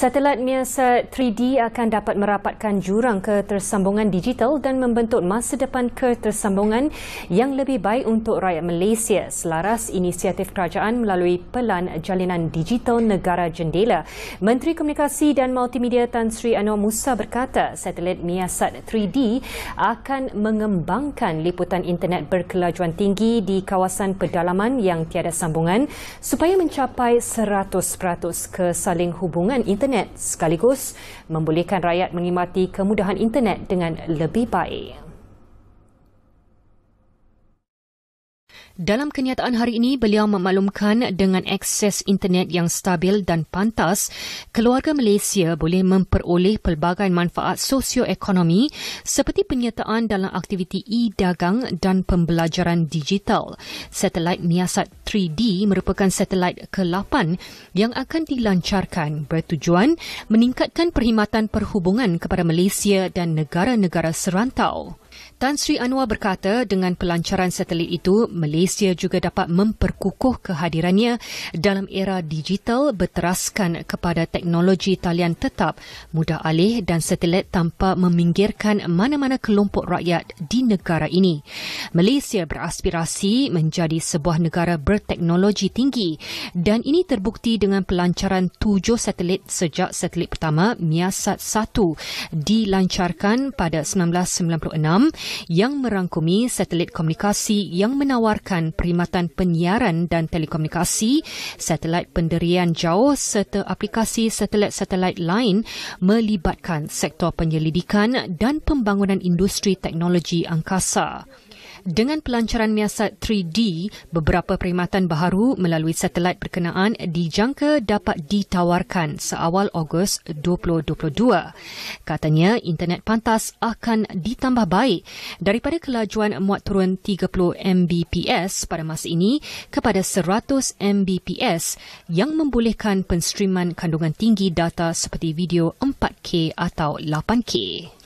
Satelit Miasat 3D akan dapat merapatkan jurang ketersambungan digital dan membentuk masa depan ketersambungan yang lebih baik untuk rakyat Malaysia selaras inisiatif kerajaan melalui Pelan Jalinan Digital Negara Jendela. Menteri Komunikasi dan Multimedia Tan Sri Anwar Musa berkata satelit Miasat 3D akan mengembangkan liputan internet berkelajuan tinggi di kawasan pedalaman yang tiada sambungan supaya mencapai 100% kesaling hubungan internet internet sekaligus membolehkan rakyat mengimati kemudahan internet dengan lebih baik. Dalam kenyataan hari ini, beliau memaklumkan dengan akses internet yang stabil dan pantas, keluarga Malaysia boleh memperoleh pelbagai manfaat sosioekonomi seperti penyertaan dalam aktiviti e-dagang dan pembelajaran digital. Satelit Niasat 3D merupakan satelit ke-8 yang akan dilancarkan bertujuan meningkatkan perkhidmatan perhubungan kepada Malaysia dan negara-negara serantau. Tan Sri Anwar berkata dengan pelancaran satelit itu, Malaysia juga dapat memperkukuh kehadirannya dalam era digital berteraskan kepada teknologi talian tetap, mudah alih dan satelit tanpa meminggirkan mana-mana kelompok rakyat di negara ini. Malaysia beraspirasi menjadi sebuah negara berteknologi tinggi dan ini terbukti dengan pelancaran tujuh satelit sejak satelit pertama, Miasat 1, dilancarkan pada 1996 yang merangkumi satelit komunikasi yang menawarkan perkhidmatan penyiaran dan telekomunikasi, satelit penderian jauh serta aplikasi satelit-satelit lain melibatkan sektor penyelidikan dan pembangunan industri teknologi angkasa. Dengan pelancaran miasat 3D, beberapa perkhidmatan baharu melalui satelit berkenaan dijangka dapat ditawarkan seawal Ogos 2022. Katanya, internet pantas akan ditambah baik daripada kelajuan muat turun 30 Mbps pada masa ini kepada 100 Mbps yang membolehkan penstriman kandungan tinggi data seperti video 4K atau 8K.